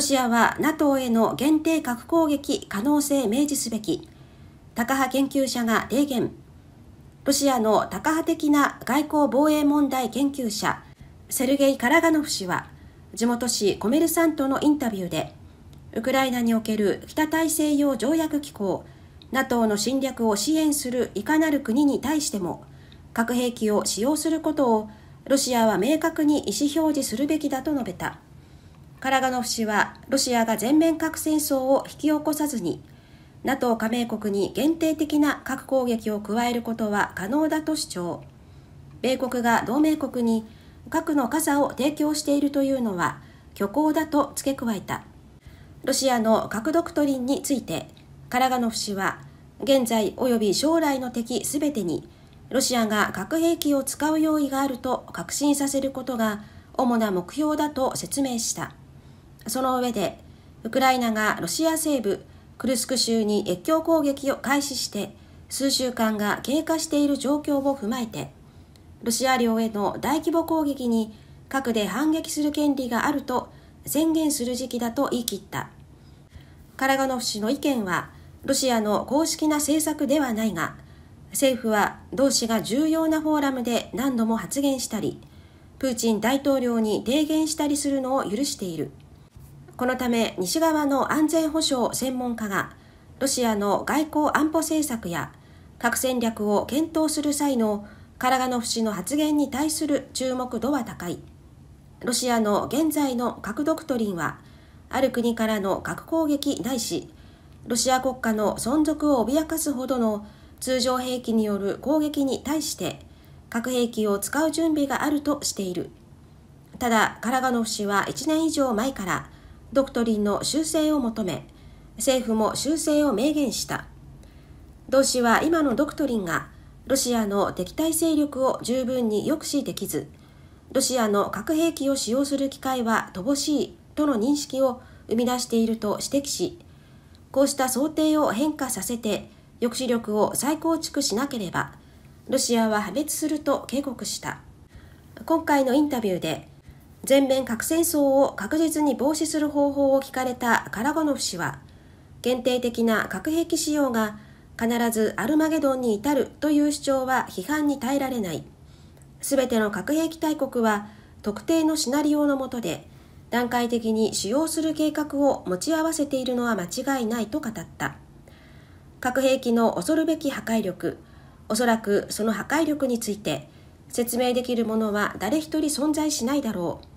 ロシアは NATO への限定核攻撃可能性明示すべき。高派研究者が提言。ロシアの高派的な外交防衛問題研究者、セルゲイ・カラガノフ氏は、地元紙コメルサントのインタビューで、ウクライナにおける北大西洋条約機構、NATO の侵略を支援するいかなる国に対しても、核兵器を使用することをロシアは明確に意思表示するべきだと述べた。カラガノフ氏はロシアが全面核戦争を引き起こさずに NATO 加盟国に限定的な核攻撃を加えることは可能だと主張米国が同盟国に核の傘を提供しているというのは虚構だと付け加えたロシアの核ドクトリンについてカラガノフ氏は現在及び将来の敵すべてにロシアが核兵器を使う用意があると確信させることが主な目標だと説明した。その上で、ウクライナがロシア西部クルスク州に越境攻撃を開始して、数週間が経過している状況を踏まえて、ロシア領への大規模攻撃に核で反撃する権利があると宣言する時期だと言い切った。カラガノフ氏の意見は、ロシアの公式な政策ではないが、政府は同氏が重要なフォーラムで何度も発言したり、プーチン大統領に提言したりするのを許している。このため西側の安全保障専門家がロシアの外交安保政策や核戦略を検討する際のカラガノフ氏の発言に対する注目度は高いロシアの現在の核ドクトリンはある国からの核攻撃ないしロシア国家の存続を脅かすほどの通常兵器による攻撃に対して核兵器を使う準備があるとしているただカラガノフ氏は1年以上前からドクトリンの修正を求め政府も修正を明言した同氏は今のドクトリンがロシアの敵対勢力を十分に抑止できずロシアの核兵器を使用する機会は乏しいとの認識を生み出していると指摘しこうした想定を変化させて抑止力を再構築しなければロシアは破滅すると警告した今回のインタビューで全面核戦争を確実に防止する方法を聞かれたカラゴノフ氏は、限定的な核兵器使用が必ずアルマゲドンに至るという主張は批判に耐えられない。すべての核兵器大国は特定のシナリオの下で段階的に使用する計画を持ち合わせているのは間違いないと語った。核兵器の恐るべき破壊力、おそらくその破壊力について説明できるものは誰一人存在しないだろう。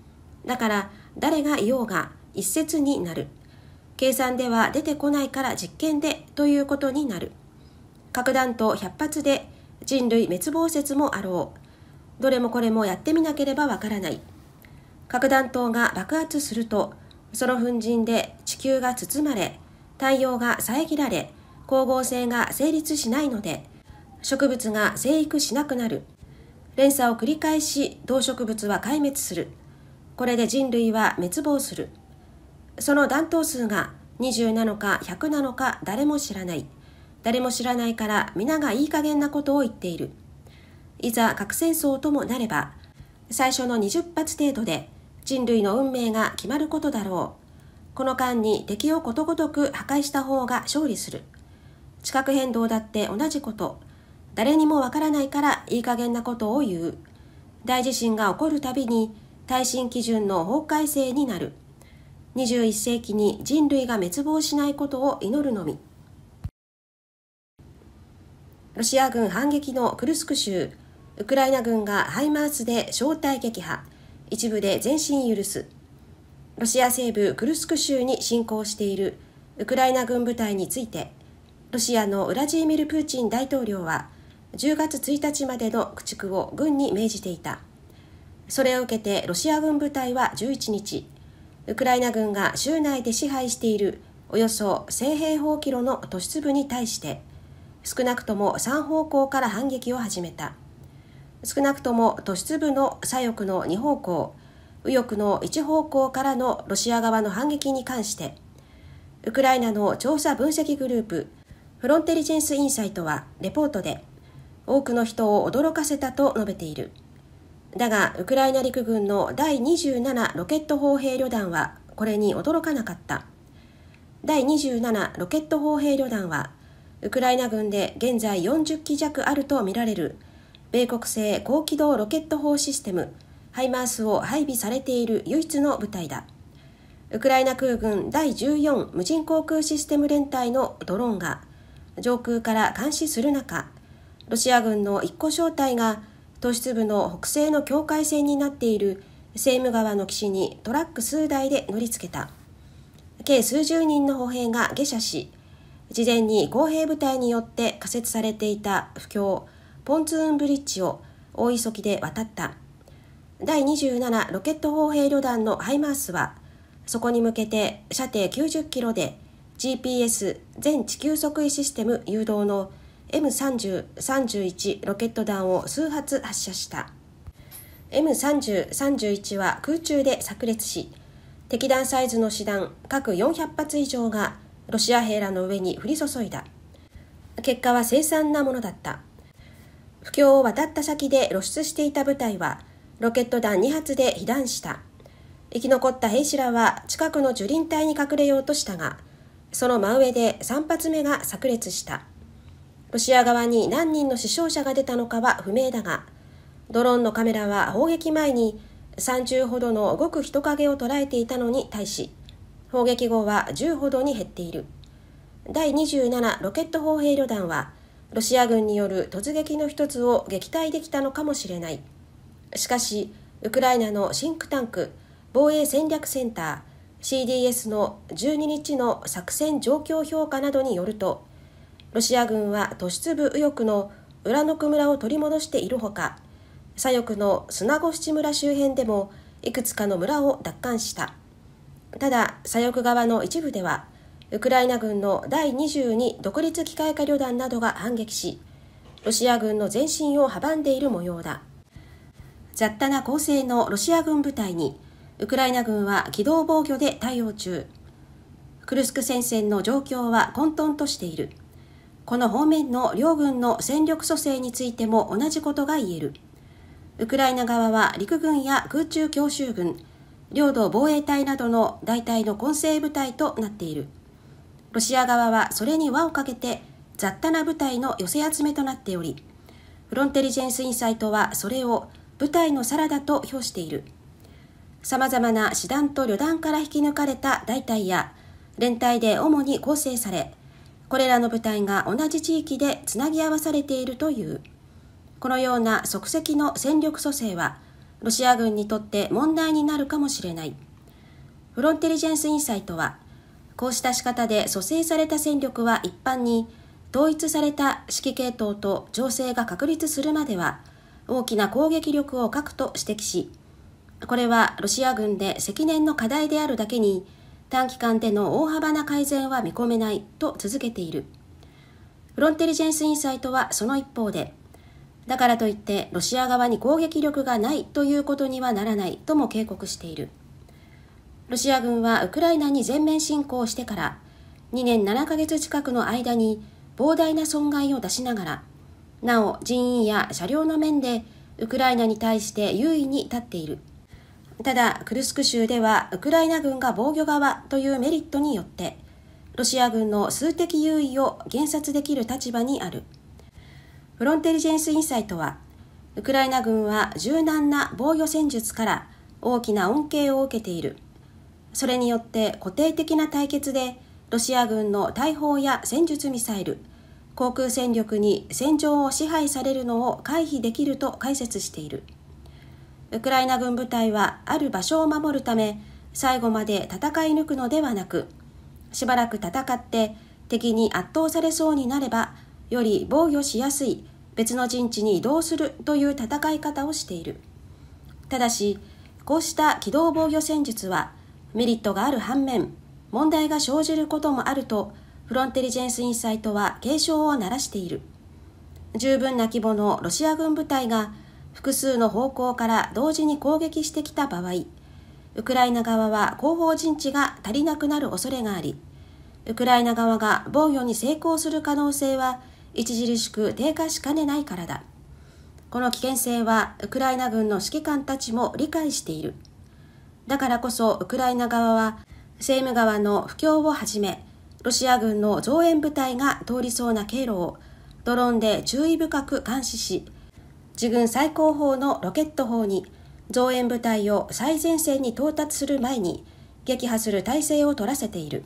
だから誰がいようが一説になる計算では出てこないから実験でということになる核弾頭100発で人類滅亡説もあろうどれもこれもやってみなければわからない核弾頭が爆発するとその粉塵で地球が包まれ太陽が遮られ光合成が成立しないので植物が生育しなくなる連鎖を繰り返し動植物は壊滅するこれで人類は滅亡するその弾頭数が20なのか100なのか誰も知らない誰も知らないから皆がいい加減なことを言っているいざ核戦争ともなれば最初の20発程度で人類の運命が決まることだろうこの間に敵をことごとく破壊した方が勝利する地殻変動だって同じこと誰にもわからないからいい加減なことを言う大地震が起こるたびに耐震基準の法改正になる21世紀に人類が滅亡しないことを祈るのみロシア軍反撃のクルスク州ウクライナ軍がハイマースで正体撃破一部で前進許すロシア西部クルスク州に侵攻しているウクライナ軍部隊についてロシアのウラジーミル・プーチン大統領は10月1日までの駆逐を軍に命じていた。それを受けてロシア軍部隊は11日ウクライナ軍が州内で支配しているおよそ1000平方キロの都市部に対して少なくとも3方向から反撃を始めた少なくとも都市部の左翼の2方向右翼の1方向からのロシア側の反撃に関してウクライナの調査分析グループフロンテリジェンスインサイトはレポートで多くの人を驚かせたと述べている。だが、ウクライナ陸軍の第27ロケット砲兵旅団は、これに驚かなかった。第27ロケット砲兵旅団は、ウクライナ軍で現在40機弱あるとみられる、米国製高機動ロケット砲システム、ハイマースを配備されている唯一の部隊だ。ウクライナ空軍第14無人航空システム連隊のドローンが、上空から監視する中、ロシア軍の一個小隊が都市部の北西の境界線になっているセーム川の岸にトラック数台で乗りつけた計数十人の歩兵が下車し事前に公兵部隊によって仮設されていた不況ポンツーンブリッジを大急ぎで渡った第27ロケット砲兵旅団のハイマースはそこに向けて射程90キロで GPS 全地球測位システム誘導の M3031 ロケット弾を数発発射した M3031 は空中で炸裂し敵弾サイズの師団各400発以上がロシア兵らの上に降り注いだ結果は凄惨なものだった不況を渡った先で露出していた部隊はロケット弾2発で被弾した生き残った兵士らは近くの樹林帯に隠れようとしたがその真上で3発目が炸裂したロシア側に何人の死傷者が出たのかは不明だが、ドローンのカメラは砲撃前に30ほどのごく人影を捉えていたのに対し、砲撃後は10ほどに減っている。第27ロケット砲兵旅団は、ロシア軍による突撃の一つを撃退できたのかもしれない。しかし、ウクライナのシンクタンク、防衛戦略センター、CDS の12日の作戦状況評価などによると、ロシア軍は都市部右翼の裏ノ区村を取り戻しているほか左翼の砂子七村周辺でもいくつかの村を奪還したただ左翼側の一部ではウクライナ軍の第22独立機械化旅団などが反撃しロシア軍の前進を阻んでいる模様だ雑多な攻勢のロシア軍部隊にウクライナ軍は機動防御で対応中クルスク戦線の状況は混沌としている。この方面の両軍の戦力組成についても同じことが言える。ウクライナ側は陸軍や空中強襲軍、領土防衛隊などの大隊の混成部隊となっている。ロシア側はそれに輪をかけて雑多な部隊の寄せ集めとなっており、フロンテリジェンスインサイトはそれを部隊のサラダと評している。様々な師団と旅団から引き抜かれた大隊や、連隊で主に構成され、これらの部隊が同じ地域でつなぎ合わされているというこのような即席の戦力組成はロシア軍にとって問題になるかもしれないフロンテリジェンスインサイトはこうした仕方で蘇生された戦力は一般に統一された指揮系統と情勢が確立するまでは大きな攻撃力を欠くと指摘しこれはロシア軍で積年の課題であるだけに短期間での大幅な改善は見込めないと続けているフロンテリジェンス・インサイトはその一方でだからといってロシア側に攻撃力がないということにはならないとも警告しているロシア軍はウクライナに全面侵攻してから2年7ヶ月近くの間に膨大な損害を出しながらなお人員や車両の面でウクライナに対して優位に立っている。ただ、クルスク州ではウクライナ軍が防御側というメリットによって、ロシア軍の数的優位を減殺できる立場にある。フロンテリジェンスインサイトは、ウクライナ軍は柔軟な防御戦術から大きな恩恵を受けている。それによって固定的な対決で、ロシア軍の大砲や戦術ミサイル、航空戦力に戦場を支配されるのを回避できると解説している。ウクライナ軍部隊はある場所を守るため最後まで戦い抜くのではなくしばらく戦って敵に圧倒されそうになればより防御しやすい別の陣地に移動するという戦い方をしているただしこうした機動防御戦術はメリットがある反面問題が生じることもあるとフロンテリジェンスインサイトは警鐘を鳴らしている十分な規模のロシア軍部隊が複数の方向から同時に攻撃してきた場合ウクライナ側は後方陣地が足りなくなる恐れがありウクライナ側が防御に成功する可能性は著しく低下しかねないからだこの危険性はウクライナ軍の指揮官たちも理解しているだからこそウクライナ側は政務側の不況をはじめロシア軍の増援部隊が通りそうな経路をドローンで注意深く監視し自軍最高峰のロケット砲に増援部隊を最前線に到達する前に撃破する体制を取らせている。